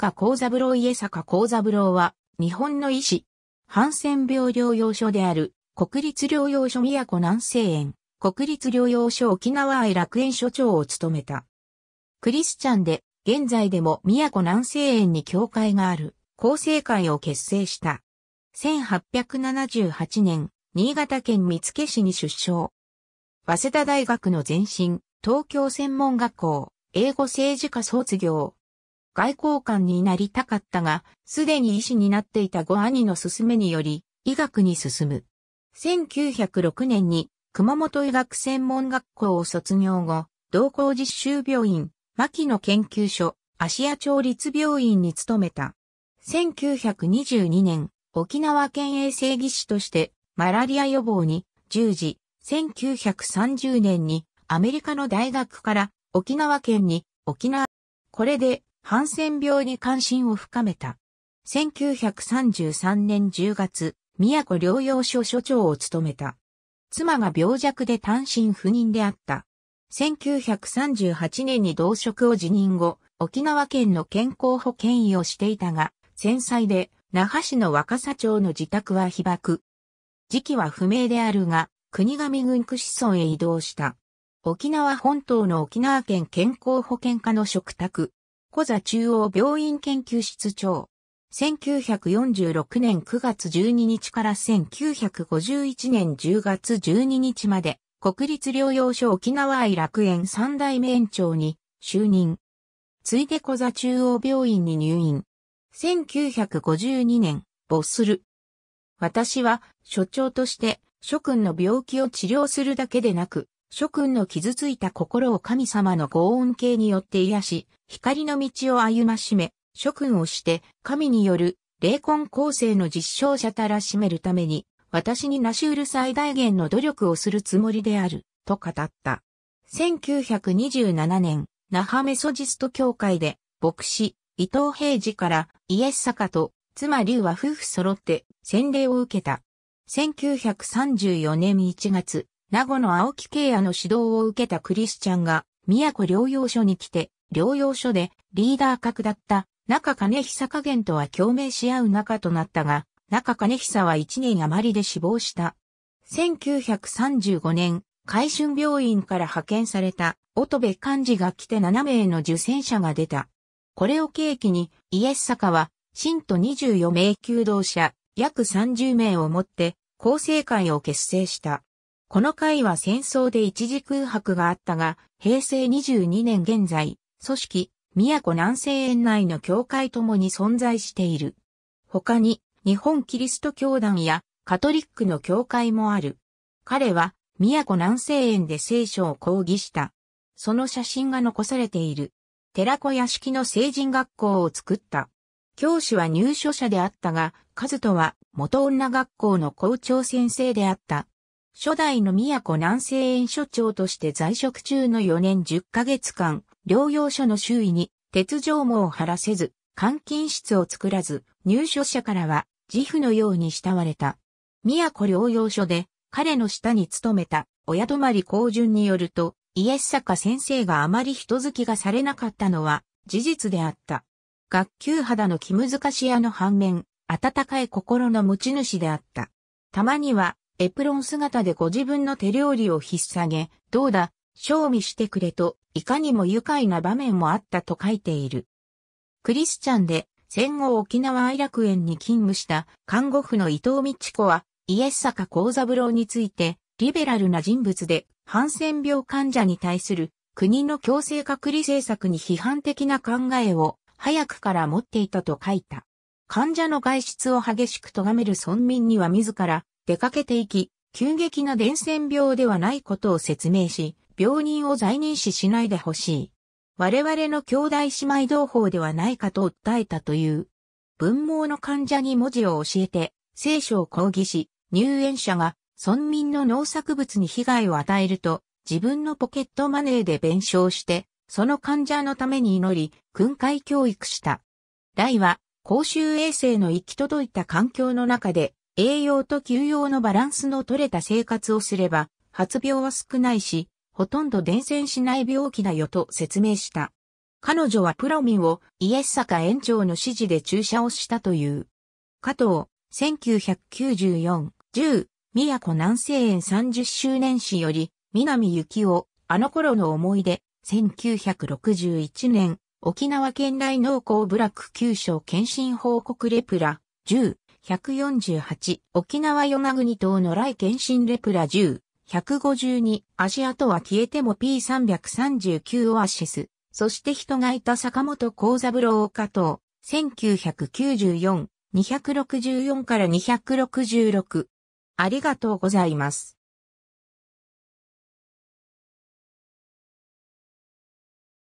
坂幸三郎家坂幸三郎は、日本の医師。ハンセン病療養所である、国立療養所宮古南西園、国立療養所沖縄愛楽園所長を務めた。クリスチャンで、現在でも宮古南西園に教会がある、厚生会を結成した。1878年、新潟県見附市に出生。早稲田大学の前身、東京専門学校、英語政治科卒業、外交官になりたかったが、すでに医師になっていたご兄の勧めにより、医学に進む。1906年に熊本医学専門学校を卒業後、同校実習病院、牧野研究所、芦屋町立病院に勤めた。1922年、沖縄県衛生技師としてマラリア予防に従事、1930年にアメリカの大学から沖縄県に沖縄、これでハンセン病に関心を深めた。1933年10月、宮古療養所所長を務めた。妻が病弱で単身不妊であった。1938年に同職を辞任後、沖縄県の健康保険医をしていたが、戦災で那覇市の若狭町の自宅は被爆。時期は不明であるが、国神郡区子村へ移動した。沖縄本島の沖縄県健康保険課の食卓。小座中央病院研究室長。1946年9月12日から1951年10月12日まで、国立療養所沖縄愛楽園三代目園長に就任。ついで小座中央病院に入院。1952年、没する。私は所長として諸君の病気を治療するだけでなく、諸君の傷ついた心を神様のご恩恵によって癒し、光の道を歩ましめ、諸君をして、神による、霊魂構成の実証者たらしめるために、私に成し得る最大限の努力をするつもりである、と語った。1927年、那覇メソジスト協会で、牧師、伊藤平次からイエス坂と妻竜は夫婦揃って洗礼を受けた。1934年1月、名護の青木慶也の指導を受けたクリスチャンが、宮古療養所に来て、療養所でリーダー格だった中金久加減とは共鳴し合う仲となったが、中金久は1年余りで死亡した。1935年、海春病院から派遣された乙部幹事が来て7名の受選者が出た。これを契機に、イエス坂は、新徒24名求道者、約30名をもって、厚生会を結成した。この会は戦争で一時空白があったが、平成22年現在、組織、宮古南西園内の教会ともに存在している。他に、日本キリスト教団やカトリックの教会もある。彼は、宮古南西園で聖書を講義した。その写真が残されている。寺子屋式の成人学校を作った。教師は入所者であったが、和人は元女学校の校長先生であった。初代の都南西園所長として在職中の4年10ヶ月間、療養所の周囲に鉄条網を張らせず、監禁室を作らず、入所者からは自負のように慕われた。都療養所で彼の下に勤めた親泊り公順によると、イエス坂先生があまり人付きがされなかったのは事実であった。学級肌の気難し屋の反面、温かい心の持ち主であった。たまにはエプロン姿でご自分の手料理を引っ下げ、どうだ、賞味してくれと、いかにも愉快な場面もあったと書いている。クリスチャンで、戦後沖縄愛楽園に勤務した看護婦の伊藤美智子は、イエス坂幸三郎について、リベラルな人物で、ハンセン病患者に対する国の強制隔離政策に批判的な考えを早くから持っていたと書いた。患者の外出を激しく咎める村民には自ら出かけていき、急激な伝染病ではないことを説明し、病人を在任死しないでほしい。我々の兄弟姉妹同胞ではないかと訴えたという。文盲の患者に文字を教えて、聖書を講義し、入園者が村民の農作物に被害を与えると、自分のポケットマネーで弁償して、その患者のために祈り、訓戒教育した。大は、公衆衛生の行き届いた環境の中で、栄養と休養のバランスの取れた生活をすれば、発病は少ないし、ほとんど伝染しない病気だよと説明した。彼女はプロミンをイエス坂園長の指示で注射をしたという。加藤、1994、10、宮古南西園30周年史より、南幸を、あの頃の思い出、1961年、沖縄県内農耕部落急所検診報告レプラ、10、148、沖縄与那国島の来県新レプラ10、152、足跡は消えても P339 オアシス、そして人がいた坂本幸三郎加藤、1994、264から266。ありがとうございます。